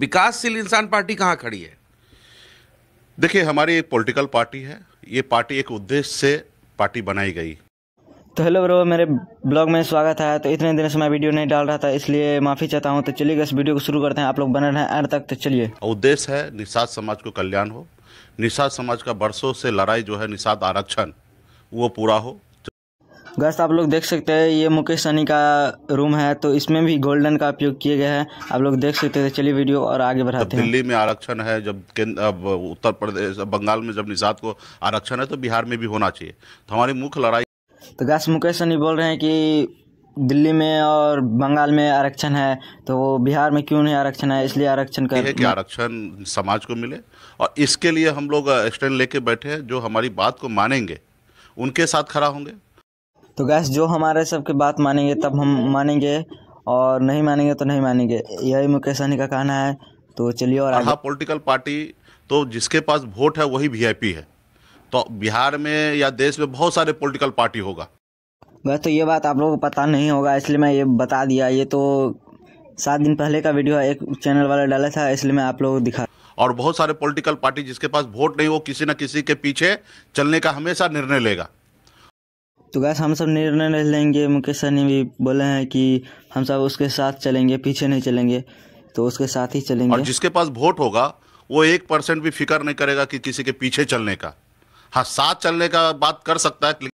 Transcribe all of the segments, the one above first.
विकासशील इंसान पार्टी कहाँ खड़ी है देखिए हमारी एक पॉलिटिकल पार्टी है ये पार्टी एक उद्देश्य से पार्टी बनाई गई तो हेलो ब्रो मेरे ब्लॉग में स्वागत है तो इतने दिन से मैं वीडियो नहीं डाल रहा था इसलिए माफ़ी चाहता हूँ तो चलिए इस वीडियो को शुरू करते हैं आप लोग बने रहें हैं तक तो चलिए उद्देश्य है निषाद समाज को कल्याण हो निषाद समाज का बरसों से लड़ाई जो है निषाद आरक्षण वो पूरा हो गैस आप लोग देख सकते हैं ये मुकेश सनी का रूम है तो इसमें भी गोल्डन का उपयोग किया गया है आप लोग देख सकते हैं चलिए वीडियो और आगे बढ़ाते हैं दिल्ली में आरक्षण है जब अब उत्तर प्रदेश बंगाल में जब निषाद को आरक्षण है तो बिहार में भी होना चाहिए तो हमारी मुख्य लड़ाई तो गैस मुकेश सनी बोल रहे हैं कि दिल्ली में और बंगाल में आरक्षण है तो बिहार में क्यों नहीं आरक्षण है इसलिए आरक्षण कर है कि आरक्षण समाज को मिले और इसके लिए हम लोग स्टैंड लेके बैठे हैं जो हमारी बात को मानेंगे उनके साथ खड़ा होंगे तो गैस जो हमारे सबके बात मानेंगे तब हम मानेंगे और नहीं मानेंगे तो नहीं मानेंगे यही मुकेश सहनी का कहना है तो चलिए और आगे पॉलिटिकल पार्टी तो जिसके पास वोट है वही वीआईपी है तो बिहार में या देश में बहुत सारे पॉलिटिकल पार्टी होगा वैसे तो ये बात आप लोगों को पता नहीं होगा इसलिए मैं ये बता दिया ये तो सात दिन पहले का वीडियो एक चैनल वाला डाला था इसलिए मैं आप लोगों को दिखा और बहुत सारे पॉलिटिकल पार्टी जिसके पास वोट नहीं वो किसी न किसी के पीछे चलने का हमेशा निर्णय लेगा तो गैस हम सब निर्णय ले लेंगे मुकेश सर ने भी बोले हैं कि हम सब उसके साथ चलेंगे पीछे नहीं चलेंगे तो उसके साथ ही चलेंगे और जिसके पास वोट होगा वो एक परसेंट भी फिक्र नहीं करेगा कि किसी के पीछे चलने का हाँ साथ चलने का बात कर सकता है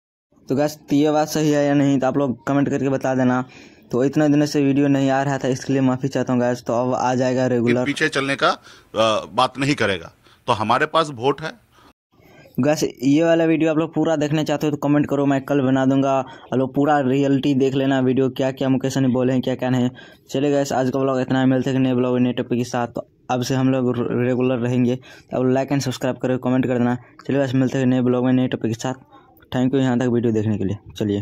तो गैस तो ये बात सही है या नहीं तो आप लोग कमेंट करके बता देना तो इतना दिनों से वीडियो नहीं आ रहा था इसके लिए माफी चाहता हूँ गैस तो अब आ जाएगा रेगुलर पीछे चलने का बात नहीं करेगा तो हमारे पास वोट है गैस ये वाला वीडियो आप लोग पूरा देखना चाहते हो तो कमेंट करो मैं कल बना दूंगा आप लोग पूरा रियलिटी देख लेना वीडियो क्या क्या मुकेश ने बोले हैं क्या क्या नहीं चले गैस आज का ब्लॉग इतना ही मिलते हैं नए ब्लॉग नए टॉपिक के साथ तो अब से हम लोग रेगुलर रहेंगे तो अब लाइक एंड सब्सक्राइब करो कमेंट कर देना चलिए बस मिलते हैं नए ब्लॉग में नए टॉपिक के साथ थैंक यू यहाँ तक वीडियो देखने के लिए चलिए